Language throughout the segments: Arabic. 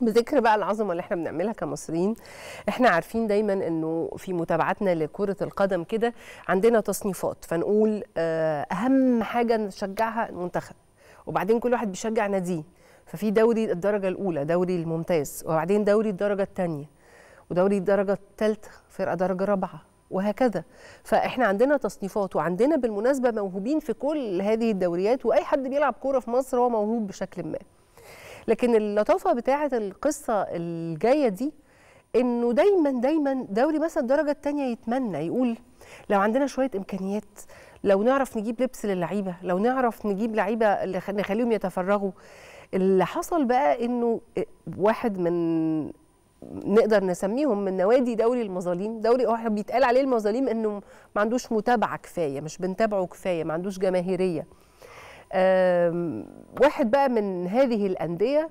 بذكر بقى العظمه اللي احنا بنعملها كمصريين احنا عارفين دايما انه في متابعتنا لكره القدم كده عندنا تصنيفات فنقول آه، اهم حاجه نشجعها المنتخب وبعدين كل واحد بيشجع ناديه ففي دوري الدرجه الاولى دوري الممتاز وبعدين دوري الدرجه الثانيه ودوري الدرجه الثالثه فرقه درجه رابعه وهكذا فاحنا عندنا تصنيفات وعندنا بالمناسبه موهوبين في كل هذه الدوريات واي حد بيلعب كوره في مصر هو موهوب بشكل ما لكن اللطافه بتاعه القصه الجايه دي انه دايما دايما دوري مثلا الدرجه الثانيه يتمنى يقول لو عندنا شويه امكانيات لو نعرف نجيب لبس للعيبه لو نعرف نجيب لعيبه نخليهم يتفرغوا اللي حصل بقى انه واحد من نقدر نسميهم من نوادي دوري المظالم دوري هو بيتقال عليه المظالم انه ما عندوش متابعه كفايه مش بنتابعه كفايه ما عندوش جماهيريه واحد بقى من هذه الانديه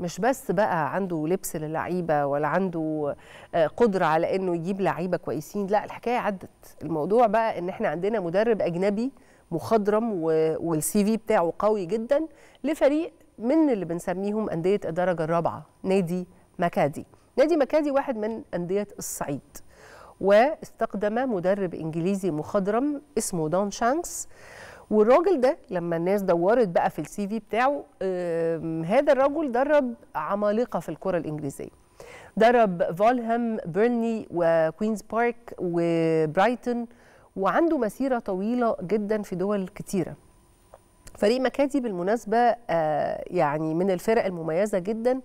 مش بس بقى عنده لبس للعيبه ولا عنده آه، قدره على انه يجيب لعيبه كويسين لا الحكايه عدت الموضوع بقى ان احنا عندنا مدرب اجنبي مخضرم والسي في بتاعه قوي جدا لفريق من اللي بنسميهم انديه الدرجه الرابعه نادي مكادي نادي مكادي واحد من انديه الصعيد واستقدم مدرب انجليزي مخضرم اسمه دون شانكس والراجل ده لما الناس دورت بقى في السي في بتاعه هذا الرجل درب عمالقه في الكره الانجليزيه درب فولهام بيرني وكوينز بارك وبرايتون وعنده مسيره طويله جدا في دول كتيره فريق مكادي بالمناسبه آه، يعني من الفرق المميزه جدا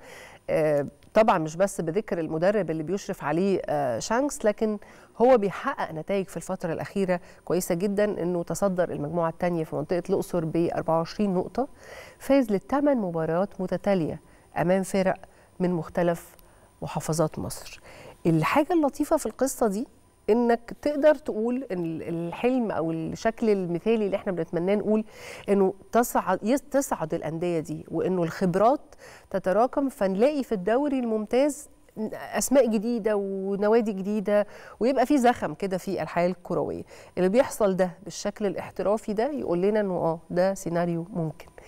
طبعا مش بس بذكر المدرب اللي بيشرف عليه آه، شانكس لكن هو بيحقق نتائج في الفتره الاخيره كويسه جدا انه تصدر المجموعه الثانيه في منطقه الاقصر ب 24 نقطه فاز للثمان مباريات متتاليه امام فرق من مختلف محافظات مصر الحاجه اللطيفه في القصه دي انك تقدر تقول إن الحلم او الشكل المثالي اللي احنا بنتمناه نقول انه تصعد تصعد الانديه دي وانه الخبرات تتراكم فنلاقي في الدوري الممتاز اسماء جديده ونوادي جديده ويبقى في زخم كده في الحياه الكرويه اللي بيحصل ده بالشكل الاحترافي ده يقول لنا انه اه ده سيناريو ممكن